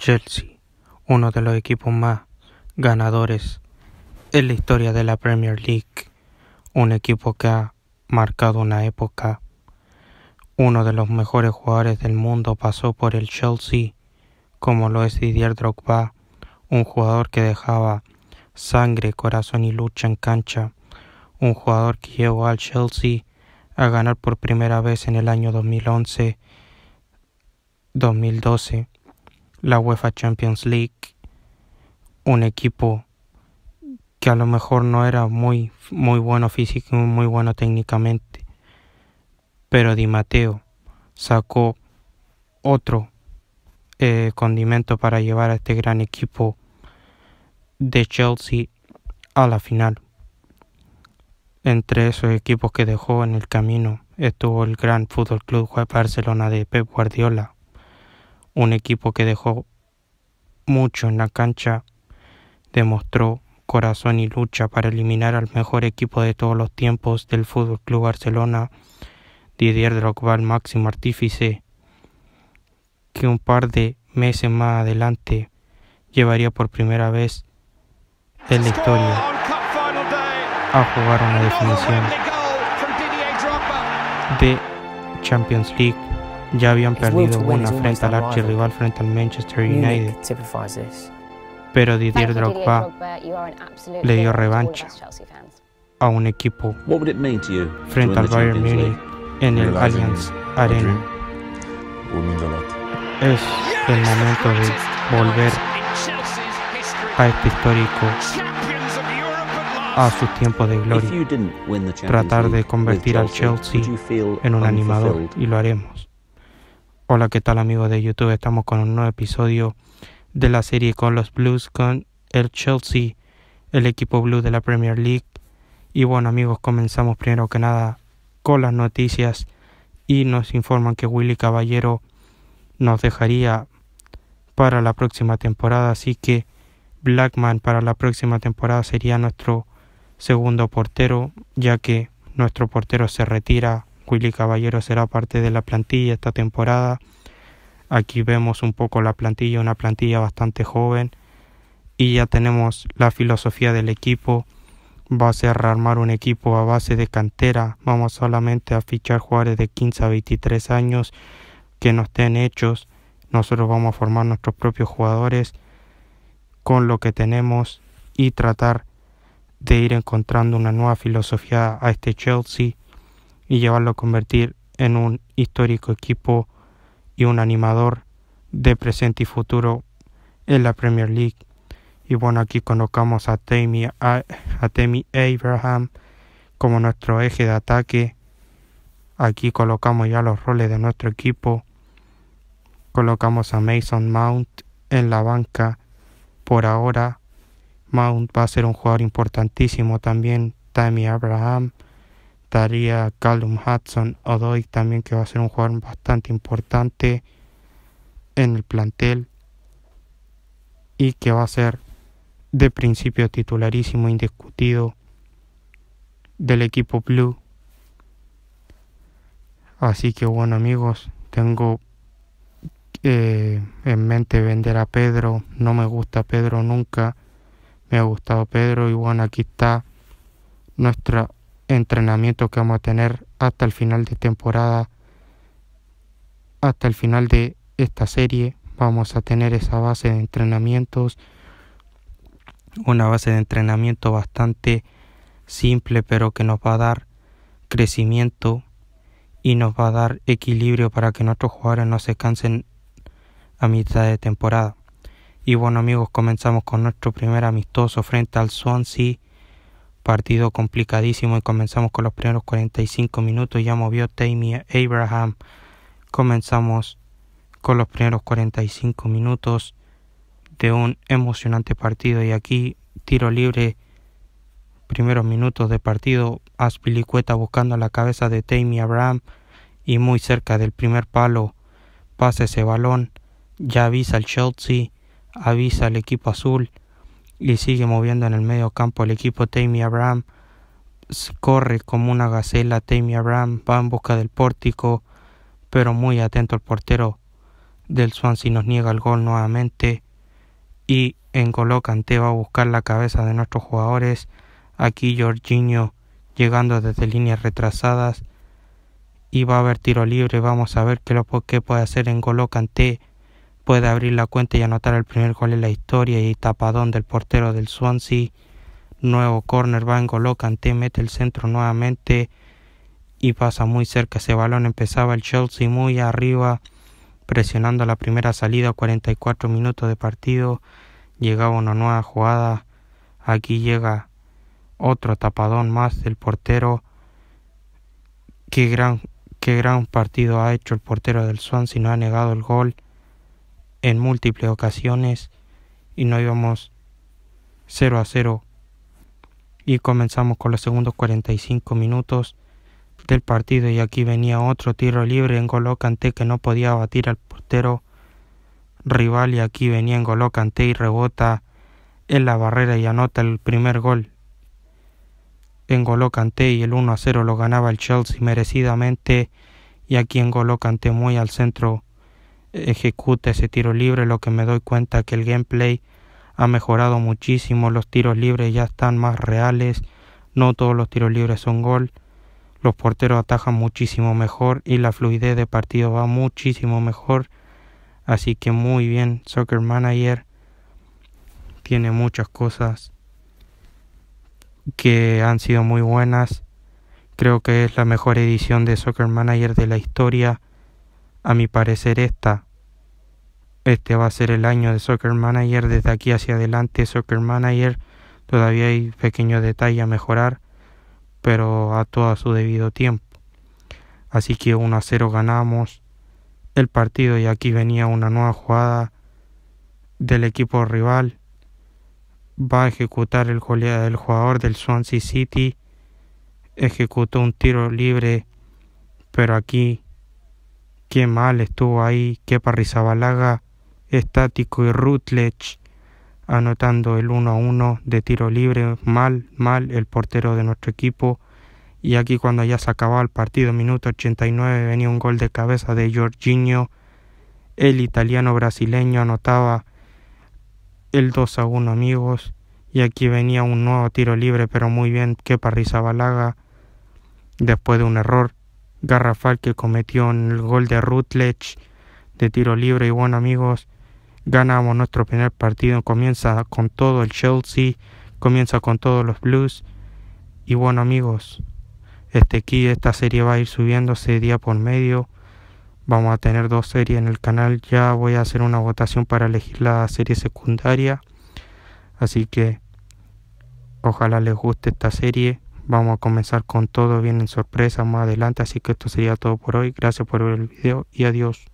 Chelsea, uno de los equipos más ganadores en la historia de la Premier League, un equipo que ha marcado una época. Uno de los mejores jugadores del mundo pasó por el Chelsea, como lo es Didier Drogba, un jugador que dejaba sangre, corazón y lucha en cancha, un jugador que llevó al Chelsea a ganar por primera vez en el año 2011-2012 la UEFA Champions League, un equipo que a lo mejor no era muy, muy bueno físico muy bueno técnicamente, pero Di Matteo sacó otro eh, condimento para llevar a este gran equipo de Chelsea a la final. Entre esos equipos que dejó en el camino estuvo el gran Fútbol Club Barcelona de Pep Guardiola, un equipo que dejó mucho en la cancha, demostró corazón y lucha para eliminar al mejor equipo de todos los tiempos del Fútbol Club Barcelona, Didier Drogba, el máximo artífice, que un par de meses más adelante llevaría por primera vez en la historia a jugar una definición de Champions League ya habían perdido una frente al archirrival frente al Manchester United. Pero Didier Drogba le dio revancha a un equipo frente al Bayern Munich en el Allianz Arena. Es el momento de volver a este histórico a su tiempo de gloria. Tratar de convertir al Chelsea en un animador y lo haremos. Hola, ¿qué tal amigos de YouTube? Estamos con un nuevo episodio de la serie con los Blues con el Chelsea, el equipo blue de la Premier League. Y bueno amigos, comenzamos primero que nada con las noticias y nos informan que Willy Caballero nos dejaría para la próxima temporada, así que Blackman para la próxima temporada sería nuestro segundo portero, ya que nuestro portero se retira Willy Caballero será parte de la plantilla esta temporada. Aquí vemos un poco la plantilla, una plantilla bastante joven. Y ya tenemos la filosofía del equipo. Va a ser armar un equipo a base de cantera. Vamos solamente a fichar jugadores de 15 a 23 años que no estén hechos. Nosotros vamos a formar nuestros propios jugadores con lo que tenemos y tratar de ir encontrando una nueva filosofía a este Chelsea y llevarlo a convertir en un histórico equipo y un animador de presente y futuro en la Premier League. Y bueno, aquí colocamos a Tammy a, Abraham como nuestro eje de ataque. Aquí colocamos ya los roles de nuestro equipo. Colocamos a Mason Mount en la banca. Por ahora, Mount va a ser un jugador importantísimo también. Tammy Abraham estaría Callum Hudson Odoi también que va a ser un jugador bastante importante en el plantel y que va a ser de principio titularísimo indiscutido del equipo blue así que bueno amigos tengo eh, en mente vender a Pedro no me gusta Pedro nunca me ha gustado Pedro y bueno aquí está nuestra entrenamiento que vamos a tener hasta el final de temporada, hasta el final de esta serie. Vamos a tener esa base de entrenamientos, una base de entrenamiento bastante simple, pero que nos va a dar crecimiento y nos va a dar equilibrio para que nuestros jugadores no se cansen a mitad de temporada. Y bueno amigos, comenzamos con nuestro primer amistoso frente al Swansea Partido complicadísimo y comenzamos con los primeros 45 minutos. Ya movió Tammy Abraham. Comenzamos con los primeros 45 minutos de un emocionante partido. Y aquí tiro libre. Primeros minutos de partido. Aspilicueta buscando la cabeza de Tammy Abraham. Y muy cerca del primer palo. Pasa ese balón. Ya avisa el Chelsea. Avisa al equipo azul y sigue moviendo en el medio campo el equipo Tamey Abraham. Corre como una gacela Tamey Abraham, va en busca del pórtico, pero muy atento el portero del Swansea nos niega el gol nuevamente y en Golocante va a buscar la cabeza de nuestros jugadores. Aquí Jorginho llegando desde líneas retrasadas y va a haber tiro libre. Vamos a ver qué, lo, qué puede hacer en Golocante puede abrir la cuenta y anotar el primer gol en la historia y tapadón del portero del Swansea. Nuevo corner va en Golo mete el centro nuevamente y pasa muy cerca ese balón. Empezaba el Chelsea muy arriba, presionando la primera salida, 44 minutos de partido. Llegaba una nueva jugada. Aquí llega otro tapadón más del portero. Qué gran, qué gran partido ha hecho el portero del Swansea, no ha negado el gol en múltiples ocasiones y no íbamos 0 a 0 y comenzamos con los segundos 45 minutos del partido y aquí venía otro tiro libre en Golocante que no podía batir al portero rival y aquí venía en Golocante y rebota en la barrera y anota el primer gol en Golocante y el 1 a 0 lo ganaba el Chelsea merecidamente y aquí en Golocante muy al centro ejecuta ese tiro libre, lo que me doy cuenta que el gameplay ha mejorado muchísimo, los tiros libres ya están más reales, no todos los tiros libres son gol, los porteros atajan muchísimo mejor y la fluidez de partido va muchísimo mejor, así que muy bien, Soccer Manager tiene muchas cosas que han sido muy buenas, creo que es la mejor edición de Soccer Manager de la historia, a mi parecer esta, este va a ser el año de Soccer Manager, desde aquí hacia adelante Soccer Manager, todavía hay pequeños detalles a mejorar, pero a todo su debido tiempo. Así que 1 a 0 ganamos el partido y aquí venía una nueva jugada del equipo rival. Va a ejecutar el, el jugador del Swansea City. Ejecutó un tiro libre, pero aquí Qué mal estuvo ahí Kepa Rizabalaga, Estático y Rutledge anotando el 1 a 1 de tiro libre. Mal, mal el portero de nuestro equipo. Y aquí cuando ya se acababa el partido, minuto 89, venía un gol de cabeza de Jorginho. El italiano brasileño anotaba el 2 a 1, amigos. Y aquí venía un nuevo tiro libre, pero muy bien, Kepa Rizabalaga, después de un error garrafal que cometió en el gol de Rutledge de tiro libre. Y bueno amigos, ganamos nuestro primer partido. Comienza con todo el Chelsea, comienza con todos los Blues. Y bueno amigos, este aquí esta serie va a ir subiéndose día por medio. Vamos a tener dos series en el canal. Ya voy a hacer una votación para elegir la serie secundaria. Así que ojalá les guste esta serie. Vamos a comenzar con todo, bien en sorpresa más adelante, así que esto sería todo por hoy. Gracias por ver el video y adiós.